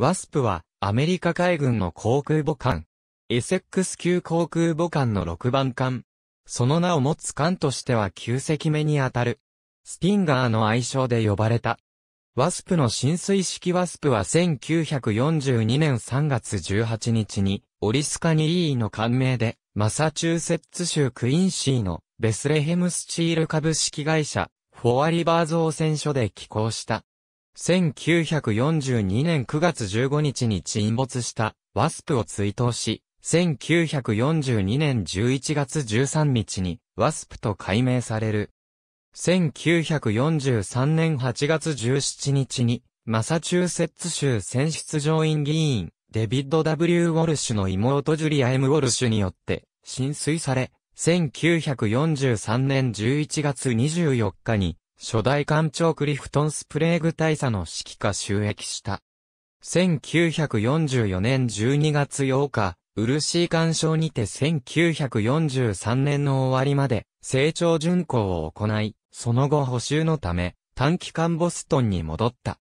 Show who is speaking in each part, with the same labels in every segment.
Speaker 1: ワスプは、アメリカ海軍の航空母艦。エセックス級航空母艦の6番艦。その名を持つ艦としては9隻目にあたる。スティンガーの愛称で呼ばれた。ワスプの浸水式ワスプは1942年3月18日に、オリスカニーの艦名で、マサチューセッツ州クインシーのベスレヘムスチール株式会社、フォアリバー造船所で寄港した。1942年9月15日に沈没したワスプを追悼し、1942年11月13日にワスプと改名される。1943年8月17日にマサチューセッツ州選出上院議員デビッド・ W・ ウォルシュの妹ジュリア・ M・ ウォルシュによって浸水され、1943年11月24日に初代艦長クリフトン・スプレーグ大佐の指揮下収益した。1944年12月8日、ー艦賞にて1943年の終わりまで、成長巡航を行い、その後補修のため、短期間ボストンに戻った。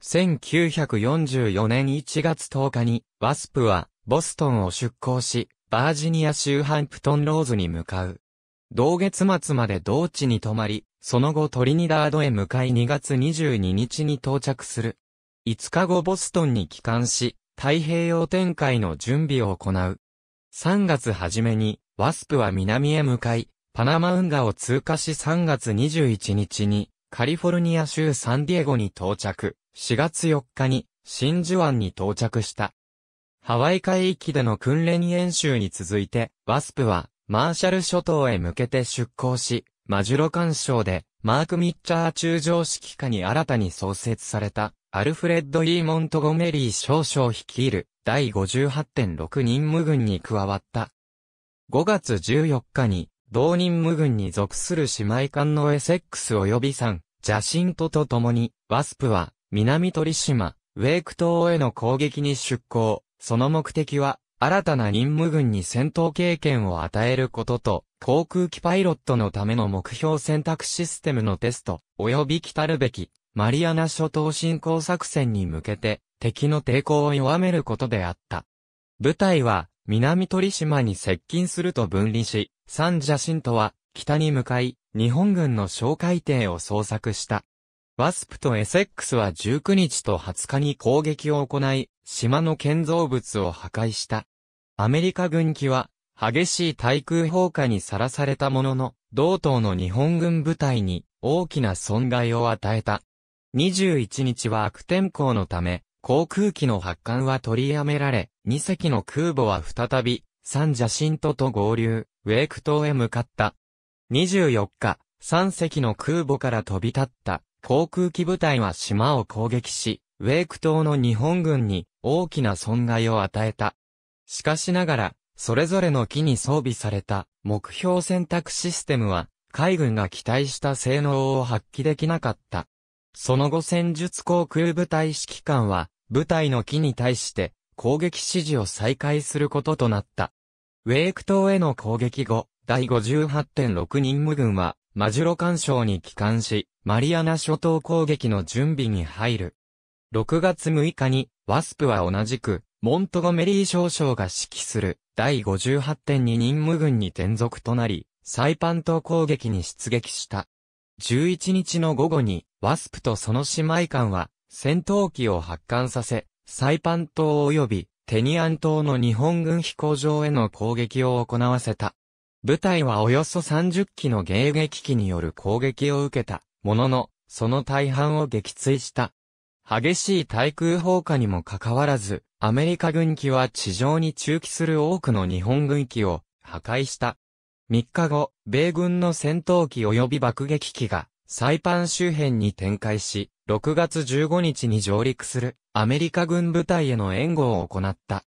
Speaker 1: 1944年1月10日に、ワスプは、ボストンを出港し、バージニア州ハンプトンローズに向かう。同月末まで同地に泊まり、その後トリニダードへ向かい2月22日に到着する。5日後ボストンに帰還し、太平洋展開の準備を行う。3月初めに、ワスプは南へ向かい、パナマ運河を通過し3月21日に、カリフォルニア州サンディエゴに到着、4月4日に、真珠湾に到着した。ハワイ海域での訓練演習に続いて、ワスプは、マーシャル諸島へ向けて出港し、マジュロ干渉で、マーク・ミッチャー中常指揮下に新たに創設された、アルフレッド・イー・モントゴメリー少将率いる、第58.6任務軍に加わった。5月14日に、同任務軍に属する姉妹艦のエセックス及び3、シントと共に、ワスプは、南鳥島、ウェイク島への攻撃に出港、その目的は、新たな任務軍に戦闘経験を与えることと、航空機パイロットのための目標選択システムのテスト、及び来るべき、マリアナ諸島侵攻作戦に向けて、敵の抵抗を弱めることであった。部隊は、南鳥島に接近すると分離し、三邪神とは、北に向かい、日本軍の哨戒艇を捜索した。ワスプとエセックスは19日と20日に攻撃を行い、島の建造物を破壊した。アメリカ軍機は、激しい対空砲火にさらされたものの、同等の日本軍部隊に大きな損害を与えた。21日は悪天候のため、航空機の発艦は取りやめられ、2隻の空母は再び、サンジャシントと合流、ウェイク島へ向かった。24日、3隻の空母から飛び立った航空機部隊は島を攻撃し、ウェイク島の日本軍に大きな損害を与えた。しかしながら、それぞれの機に装備された目標選択システムは、海軍が期待した性能を発揮できなかった。その後戦術航空部隊指揮官は、部隊の機に対して攻撃指示を再開することとなった。ウェイク島への攻撃後、第58.6任務軍は、マジュロ干渉に帰還し、マリアナ諸島攻撃の準備に入る。6月6日に、ワスプは同じく、モントゴメリー少将が指揮する第58.2任務軍に転属となり、サイパン島攻撃に出撃した。11日の午後に、ワスプとその姉妹艦は、戦闘機を発艦させ、サイパン島及びテニアン島の日本軍飛行場への攻撃を行わせた。部隊はおよそ30機の迎撃機による攻撃を受けたものの、その大半を撃墜した。激しい対空砲火にもかかわらず、アメリカ軍機は地上に駐機する多くの日本軍機を破壊した。3日後、米軍の戦闘機及び爆撃機がサイパン周辺に展開し、6月15日に上陸するアメリカ軍部隊への援護を行った。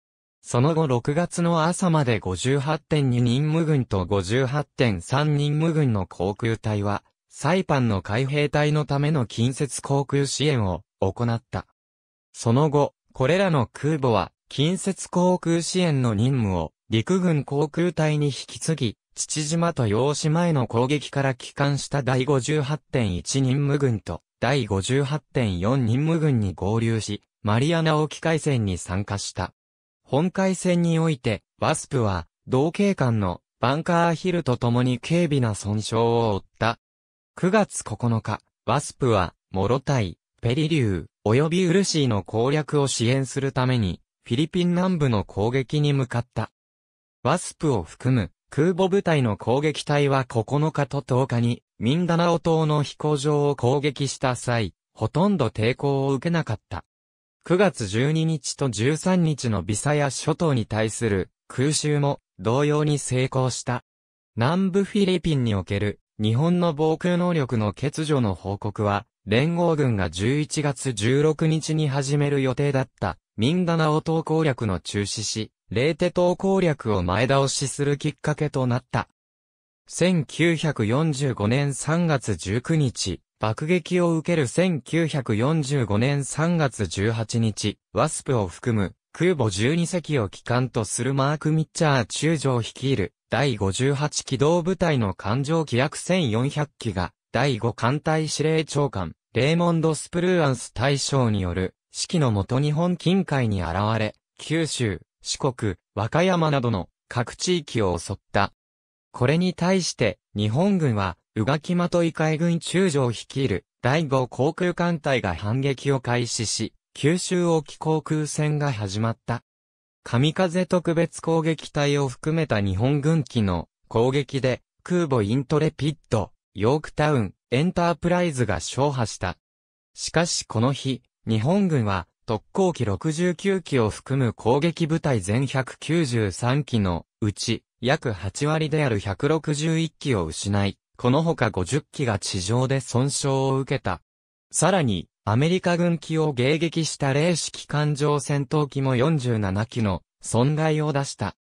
Speaker 1: その後6月の朝まで58.2任務軍と58.3任務軍の航空隊は、サイパンの海兵隊のための近接航空支援を行った。その後、これらの空母は、近接航空支援の任務を、陸軍航空隊に引き継ぎ、父島と洋島への攻撃から帰還した第58.1任務軍と第58.4任務軍に合流し、マリアナ沖海戦に参加した。本海戦において、ワスプは、同警官のバンカーヒルと共に軽微な損傷を負った。9月9日、ワスプは、モロタイ、ペリリュー、及びウルシーの攻略を支援するために、フィリピン南部の攻撃に向かった。ワスプを含む空母部隊の攻撃隊は9日と10日にミンダナオ島の飛行場を攻撃した際、ほとんど抵抗を受けなかった。9月12日と13日のビサヤ諸島に対する空襲も同様に成功した。南部フィリピンにおける日本の防空能力の欠如の報告は連合軍が11月16日に始める予定だった、ミンダナオ島攻略の中止し、レーテ島攻略を前倒しするきっかけとなった。1945年3月19日、爆撃を受ける1945年3月18日、ワスプを含む空母12隻を機関とするマーク・ミッチャー中将率いる第58機動部隊の艦上機約1400機が第5艦隊司令長官、レーモンド・スプルーアンス大将による、指揮のもと日本近海に現れ、九州、四国、和歌山などの各地域を襲った。これに対して、日本軍は、宇垣的井海軍中将率いる第5航空艦隊が反撃を開始し、九州沖航空戦が始まった。神風特別攻撃隊を含めた日本軍機の攻撃で空母イントレピッド、ヨークタウン、エンタープライズが勝破した。しかしこの日、日本軍は、特攻機69機を含む攻撃部隊全193機のうち、約8割である161機を失い、このほか50機が地上で損傷を受けた。さらに、アメリカ軍機を迎撃した零式艦上戦闘機も47機の損害を出した。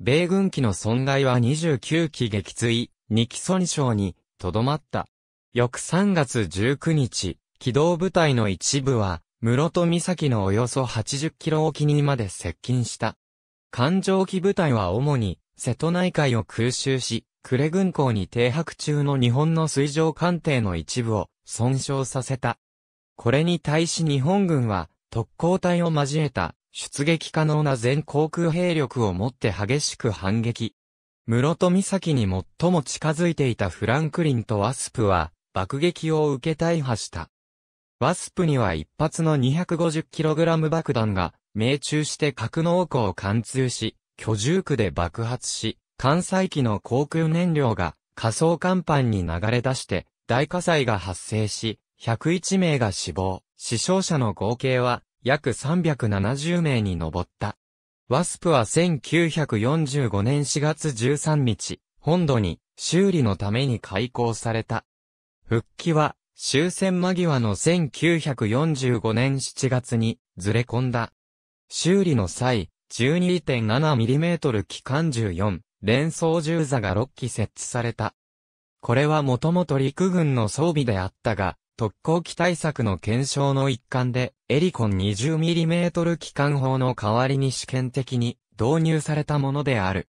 Speaker 1: 米軍機の損害は29機撃墜、2機損傷にとどまった。翌3月19日、機動部隊の一部は、室戸岬のおよそ80キロ沖にまで接近した。環状機部隊は主に、瀬戸内海を空襲し、呉軍港に停泊中の日本の水上艦艇の一部を損傷させた。これに対し日本軍は、特攻隊を交えた、出撃可能な全航空兵力をもって激しく反撃。室戸岬に最も近づいていたフランクリンとワスプは、爆撃を受け大破した。ワスプには一発の 250kg 爆弾が、命中して格納庫を貫通し、居住区で爆発し、艦載機の航空燃料が仮想甲板に流れ出して、大火災が発生し、101名が死亡、死傷者の合計は約370名に上った。ワスプは1945年4月13日、本土に修理のために開港された。復帰は終戦間際の1945年7月にずれ込んだ。修理の際、12.7mm 機関銃4連装銃座が6機設置された。これはもともと陸軍の装備であったが、特攻機対策の検証の一環で、エリコン 20mm 機関砲の代わりに試験的に導入されたものである。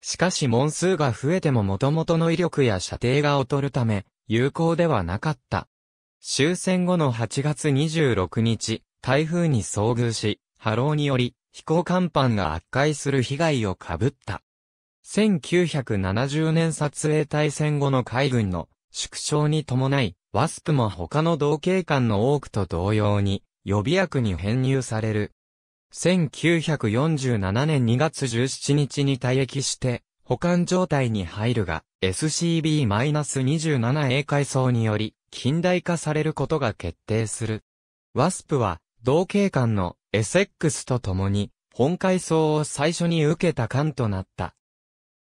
Speaker 1: しかし門数が増えても元々の威力や射程が劣るため、有効ではなかった。終戦後の8月26日、台風に遭遇し、波浪により、飛行甲板が圧壊する被害を被った。1970年撮影対戦後の海軍の縮小に伴い、ワスプも他の同系艦の多くと同様に、予備役に編入される。1947年2月17日に退役して、保管状態に入るが、SCB-27A 階層により、近代化されることが決定する。ワスプは、同系艦の SX と共に、本階層を最初に受けた艦となった。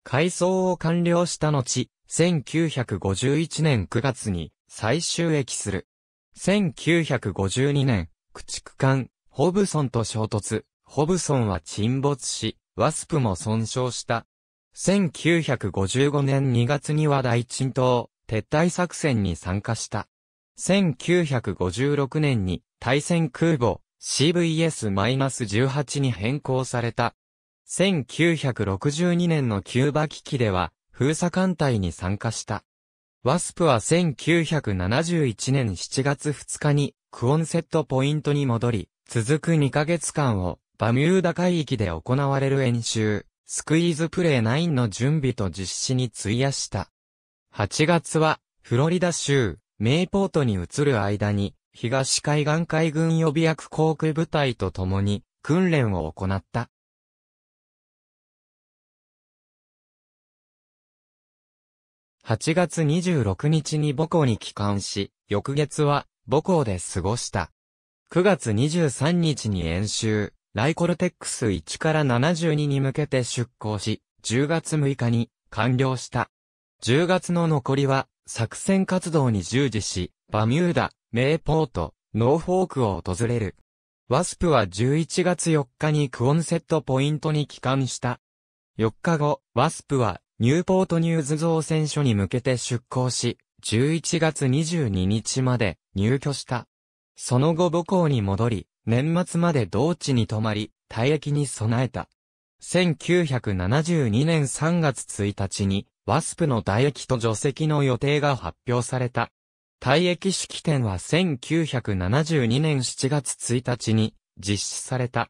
Speaker 1: 階層を完了した後、1951年9月に、最終駅する。1952年、駆逐艦、ホブソンと衝突。ホブソンは沈没し、ワスプも損傷した。1955年2月には大沈島、撤退作戦に参加した。1956年に対戦空母 CVS-18 に変更された。1962年のキューバ危機では封鎖艦隊に参加した。ワスプは1971年7月2日にクオンセットポイントに戻り、続く2ヶ月間をバミューダ海域で行われる演習、スクイーズプレイ9の準備と実施に費やした。8月はフロリダ州メイポートに移る間に東海岸海軍予備役航空部隊と共に訓練を行った。8月26日に母校に帰還し、翌月は母校で過ごした。9月23日に演習、ライコルテックス1から72に向けて出港し、10月6日に完了した。10月の残りは作戦活動に従事し、バミューダ、メイポート、ノーフォークを訪れる。ワスプは11月4日にクオンセットポイントに帰還した。4日後、ワスプはニューポートニューズ造船所に向けて出港し、11月22日まで入居した。その後母校に戻り、年末まで同地に泊まり、退役に備えた。1972年3月1日に、ワスプの退役と除籍の予定が発表された。退役式典は1972年7月1日に実施された。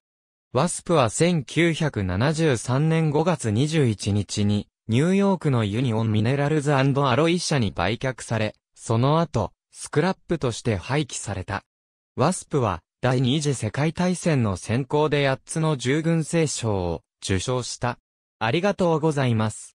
Speaker 1: ワスプは1973年5月21日にニューヨークのユニオンミネラルズアロイ社に売却され、その後、スクラップとして廃棄された。ワスプは、第二次世界大戦の先行で8つの従軍聖賞を受賞した。ありがとうございます。